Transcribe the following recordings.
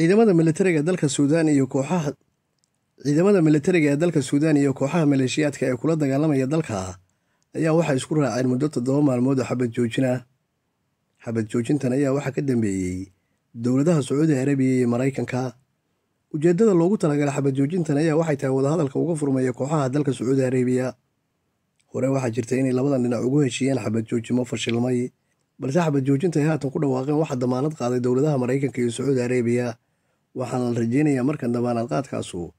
ciidamada militariga dalka suudaan iyo kooxaha ciidamada militariga ee dalka suudaan iyo kooxaha maleeshiyaadka ee kula dagaalamaya dalka ayaa waxay isku raaceen muddo toddoba maalmood oo xabad joojin ah xabad joojintan ayaa waxaa ka dambeeyey dowladaha sacuudi arabiya iyo maraykanka ujeeddada loogu talagalay xabad joojintan ayaa waxay tahay wadahadalka uga furmaya kooxaha dalka sacuudi arabiya hore waxaa jirta inay labadan dhinac ugu heshiiyeen xabad joojimo fashilmay balse xabad joojinta ay haatan ku dhawaaqeen waxaa damaanad qaaday dowladaha maraykanka iyo sacuudi arabiya waxaana la rajaynayaa markan dambe alaadqaadkaasu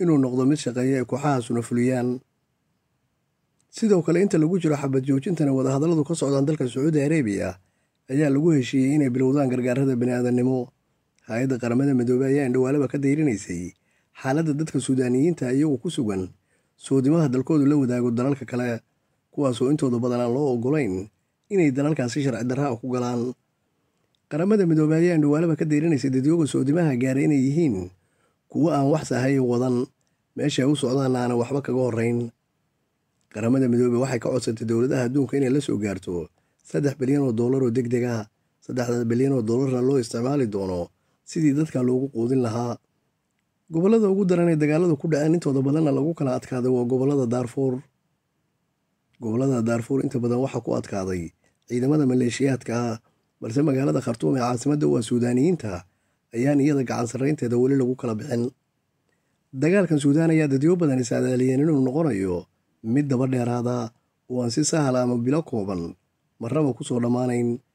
inuu noqdo mid shaqeeya ay kooxahaasuna fuliyaan sidoo kale inta lagu jiro xabad joojintana wadahadalladu ka socdaan dalka sacuudi arabiya ayaa lagu heshiiyey inay bilowdaan gargaarada bini aadamnimo hay-adda qaramada midoobey ayaa indhawaalaba ka dayrinaysay xaaladda dadka suudaaniyiinta iyagu ku sugan soodimaha dalkoodu la wadaago dalalka kale kuwaasoo intooda badan aan loo ogolayn inay dalalkaasi sharci darra a ku galaan qaramada midoobe ayaan dhawaanaba ka dayranaysa dadyoga soodimaha gaaray inay yihiin kuwo aan wax sahay wadan meeshaay u socdaanna aana waxba kaga horeyn qaramada midoobe waxay ka codsatay dowladaha adduunka inay la soo gaarto saddex bilyan oo dollar oo deg deg ah saddexda bilyan oo doolarna loo isticmaali doono sidii dadka loogu quudin lahaa gobollada ugu daran ee dagaaladu ku dhaceen intooda badanna lagu kala adkaaday waa gobollada daarfuur gobollada daarfuur inta badan waxaa ku adkaaday ciidamada maleeshiyaadka ah balse magaalada khartuum ee caasimadda u suudaaniyiinta ayaan iyada gacan sarraynteeda weli lagu kala bixin dagaalkan suudaan ayaa dadyo badan is inuu noqonayo mid daba dheeraada oo aan si sahal ah ama bilo kooban marraba ku soo dhammaanayn